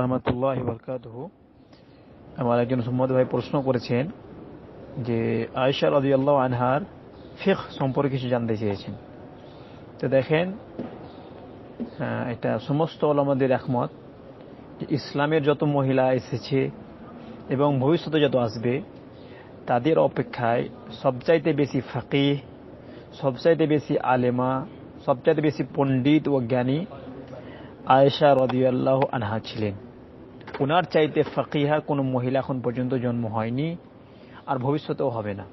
রহমতুল্লাহ বরকাতহ আমার একজন সুম্মদ ভাই প্রশ্ন করেছেন যে আয়সা রাজিয়াল্লাহ আনহার ফেক সম্পর্কে কিছু জানতে চেয়েছেন তো দেখেন এটা সমস্ত আলমাদের একমত যে ইসলামের যত মহিলা এসেছে এবং ভবিষ্যতে যত আসবে তাদের অপেক্ষায় সবচাইতে বেশি ফাকিহ সবচাইতে বেশি আলেমা সবচাইতে বেশি পণ্ডিত ও জ্ঞানী আয়েশা রদিয়াল্লাহ আনহা ছিলেন ওনার চাইতে ফাকিহা কোনো মহিলা এখন পর্যন্ত জন্ম হয়নি আর ভবিষ্যতেও হবে না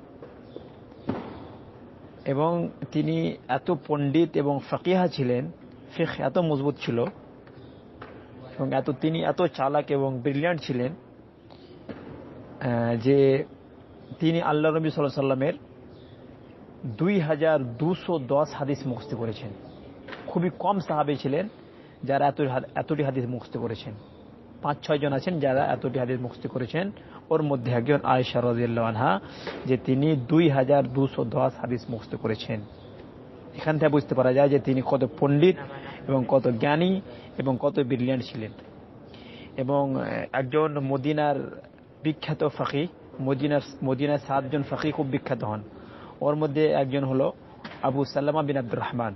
এবং তিনি এত পণ্ডিত এবং ফাকিহা ছিলেন ফিখ এত মজবুত ছিল এবং এত তিনি এত চালাক এবং ব্রিলিয়ান্ট ছিলেন যে তিনি আল্লাহ নবী সাল্লাহ সাল্লামের দুই হাজার দুশো দশ হাদিস মুখস্থ করেছেন খুবই কম সাহাবে ছিলেন যারা এত এতটি হাদিস মুখস্থ করেছেন পাঁচ ছয়জন আছেন যারা এতটি হাদিস মুক্তি করেছেন ওর মধ্যে একজন আয়েশা রাজিয়াল্লাহ যে তিনি দুই হাজার দুশো দশ হাদিস মুক্তি করেছেন এখান থেকে বুঝতে পারা যায় যে তিনি কত পণ্ডিত এবং কত জ্ঞানী এবং কত ব্রিলিয়ান্ট ছিলেন এবং একজন মদিনার বিখ্যাত ফাঁকি মদিনার মদিনার সাতজন ফাঁকি খুব বিখ্যাত হন ওর মধ্যে একজন হল আবু সাল্লামা বিন আব্দুর রহমান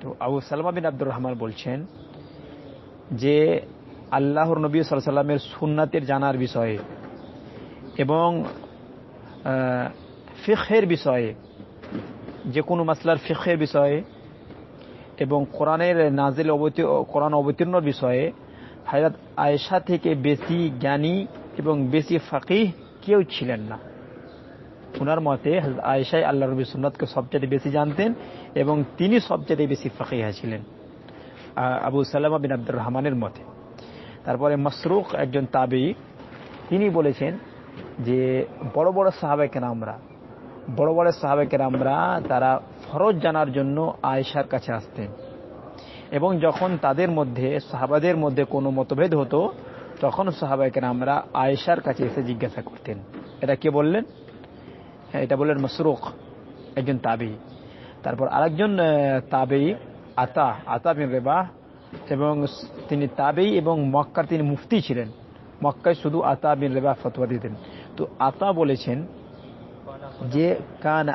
তো আবু সাল্লামা বিন আব্দুর রহমান বলছেন যে আল্লাহর নবী সাল্লামের সুন্নাতের জানার বিষয়ে এবং ফিখের বিষয়ে যে কোনো মাসলার ফিখের বিষয়ে এবং কোরআনের নাজিল কোরআন অবতীর্ণর বিষয়ে হায়রাত আয়েশা থেকে বেশি জ্ঞানী এবং বেশি ফাঁকি কেউ ছিলেন না ওনার মতে আয়েশাই আল্লাহ রবী সুন্নাতকে সবচেয়ে বেশি জানতেন এবং তিনি সবচেয়ে বেশি ফাঁকিহা ছিলেন আবু সাল্লামা বিন আব্দুর রহমানের মতে তারপরে মসরুক একজন তাবি তিনি বলেছেন যে বড় বড় সাহাবেকের আমরা বড় বড় সাহাবেকের আমরা তারা ফরজ জানার জন্য আয়েশার কাছে আসতেন এবং যখন তাদের মধ্যে সাহাবাদের মধ্যে কোনো মতভেদ হতো তখন সাহাবাইকের আমরা আয়েশার কাছে এসে জিজ্ঞাসা করতেন এটা কে বললেন হ্যাঁ, এটা বললেন মসরুক একজন তাবি তারপর আরেকজন তাবি আতা আতা বিন রেবাহ এবং তিনি তাবেই এবং মক্কার তিনি মুফতি ছিলেন মক্কায় শুধু আতা বিন রেবা ফতোয়া দিতেন তো আতা বলেছেন যে কান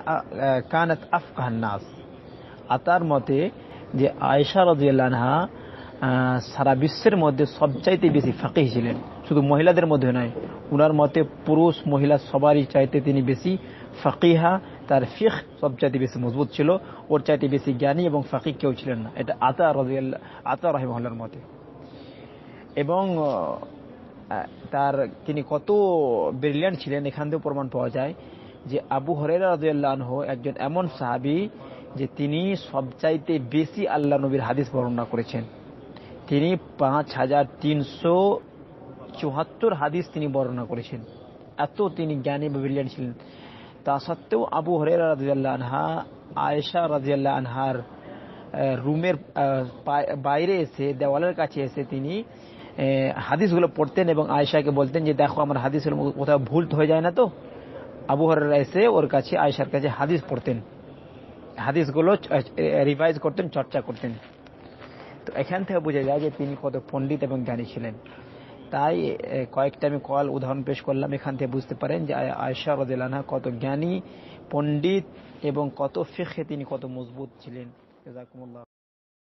কানাত আফকাহান নাস আতার মতে যে আয়সা রাজিয়াল সারা বিশ্বের মধ্যে সবচাইতে বেশি ফাঁকি ছিলেন শুধু মহিলাদের মধ্যে নয় উনার মতে পুরুষ মহিলা সবারই চাইতে তিনি বেশি ফাকিহা তার ফিখ সবচাইতে বেশি মজবুত ছিল ওর চাইতে বেশি জ্ঞানী এবং ফাঁকি কেউ ছিলেন না এটা আতা রাজিয়াল্লাহ আতা রাহিমহল্লার মতে এবং তার তিনি কত ব্রিলিয়ান্ট ছিলেন এখান থেকেও প্রমাণ পাওয়া যায় যে আবু হরেরা রাজিয়াল্লাহ একজন এমন সাহাবি যে তিনি সবচাইতে বেশি আল্লাহ নবীর হাদিস বর্ণনা করেছেন তিনি পাঁচ হাজার তিনশো চুহাত্তর হাদিস তিনি বর্ণনা করেছেন এত তিনি জ্ঞানী বা ছিলেন তা সত্ত্বেও আবু হরে রাজিয়াল্লাহ আনহা আয়েশা রাজিয়াল্লাহ আনহার রুমের বাইরে এসে দেওয়ালের কাছে এসে তিনি হাদিসগুলো পড়তেন এবং আয়েশাকে বলতেন যে দেখো আমার হাদিসগুলো কোথাও ভুল হয়ে যায় না তো আবু হরেরা এসে ওর কাছে আয়েশার কাছে হাদিস পড়তেন হাদিসগুলো রিভাইজ করতেন চর্চা করতেন তো এখান থেকে বোঝা যায় যে তিনি কত পণ্ডিত এবং জ্ঞানী ছিলেন তাই কয়েকটা আমি কল উদাহরণ পেশ করলাম এখান থেকে বুঝতে পারেন যে আয়সা রদেলানা কত জ্ঞানী পণ্ডিত এবং কত ফেখে তিনি কত মজবুত ছিলেন জাকুমুল্লাহ